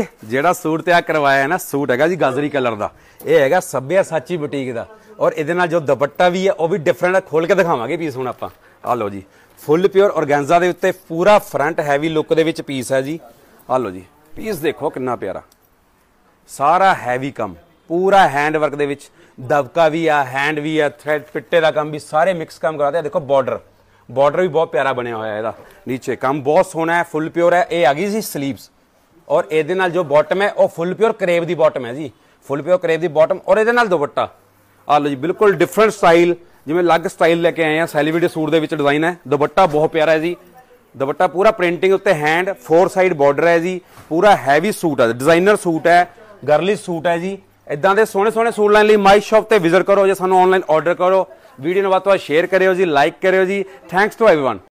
ਜੀ ਜਿਹੜਾ ਸੂਟ ਤਿਆਰ ਕਰਵਾਇਆ ਹੈ ਨਾ ਸੂਟ ਹੈਗਾ ਜੀ ਗਾਜ਼ਰੀ ਕਲਰ ਦਾ ਇਹ ਹੈਗਾ ਸੱਬਿਆ ਸਾਚੀ ਬੁਟੀਕ ਦਾ ਔਰ ਇਹਦੇ ਨਾਲ ਜੋ ਦੁਪੱਟਾ ਵੀ ਹੈ ਉਹ ਵੀ ਡਿਫਰੈਂਟ ਖੋਲ ਕੇ ਦਿਖਾਵਾਂਗੇ ਪੀਸ ਹੁਣ ਆਪਾਂ ਆ ਲਓ ਜੀ ਫੁੱਲ ਪਿਓਰ ਔਰਗੈਂਜ਼ਾ ਦੇ ਉੱਤੇ ਪੂਰਾ ਫਰੰਟ ਹੈਵੀ ਲੁੱਕ ਦੇ ਵਿੱਚ ਪੀਸ ਹੈ ਜੀ ਆ ਲਓ ਜੀ ਪੀਸ ਦੇਖੋ ਕਿੰਨਾ ਪਿਆਰਾ ਸਾਰਾ ਹੈਵੀ ਕੰਮ ਪੂਰਾ ਹੈਂਡ ਵਰਕ ਦੇ ਵਿੱਚ ਦਬਕਾ ਵੀ ਆ ਹੈਂਡ ਵੀ ਆ ਥ੍ਰੈਡ ਫਿੱਟੇ ਦਾ ਕੰਮ ਵੀ ਸਾਰੇ ਮਿਕਸ ਕੰਮ ਕਰਾਤੇ ਆ ਦੇਖੋ ਬਾਰਡਰ ਬਾਰਡਰ ਵੀ ਬਹੁਤ ਪਿਆਰਾ ਬਣਿਆ ਹੋਇਆ ਇਹਦਾ ਨੀਚੇ ਕੰਮ ਬਹੁਤ ਸੋਹਣਾ ਹੈ ਫੁੱਲ ਪਿਓਰ ਹੈ ਇਹ ਆ ਗਈ ਸੀ ਸਲੀਵਸ ਔਰ ਇਹਦੇ ਨਾਲ ਜੋ ਬਾਟਮ ਹੈ ਉਹ ਫੁੱਲ ਪਿਓਰ ਕਰੇਬ ਦੀ ਬਾਟਮ ਹੈ ਜੀ ਫੁੱਲ ਪਿਓਰ ਕਰੇਬ ਦੀ ਬਾਟਮ ਔਰ ਇਹਦੇ ਨਾਲ ਦੁਪੱਟਾ ਆ ਲਓ ਜੀ ਬਿਲਕੁਲ ਡਿਫਰੈਂਟ ਸਟਾਈਲ ਜਿਵੇਂ ਅਲੱਗ ਸਟਾਈਲ ਲੈ ਕੇ ਆਏ ਆ ਸੈਲੀਬ੍ਰਿਟੀ ਸੂਟ ਦੇ ਵਿੱਚ ਡਿਜ਼ਾਈਨ ਹੈ ਦੁਪੱਟਾ ਬਹੁਤ ਪਿਆਰਾ ਹੈ ਜੀ ਦੁਪੱਟਾ ਪੂਰਾ ਪ੍ਰਿੰਟਿੰਗ ਉੱਤੇ ਹੈਂਡ ਫੋਰ ਸਾਈਡ ਬਾਰਡਰ ਹੈ ਜੀ ਪੂਰਾ ਹੈਵੀ ਸੂਟ ਹੈ ਡਿਜ਼ਾਈਨਰ ਸੂਟ ਹੈ ਗਰਲੀ ਸੂਟ ਹੈ ਜੀ ਇਦਾਂ ਦੇ ਸੋਹਣੇ ਸੋਹਣੇ ਸੂਟ ਲੈਣ ਲਈ ਮਾਈ ਸ਼ਾਪ ਤੇ ਵਿਜ਼ਿਟ ਕਰੋ ਜਾਂ ਸਾਨੂੰ ਆਨਲਾਈਨ ਆਰਡਰ ਕਰੋ ਵੀਡੀਓ ਨੂੰ ਵੱਧ ਤੋਂ ਵੱਧ ਸ਼ੇਅਰ ਕਰਿਓ ਜੀ ਲਾਈਕ ਕਰਿਓ ਜੀ ਥੈਂਕਸ ਟੂ एवरीवन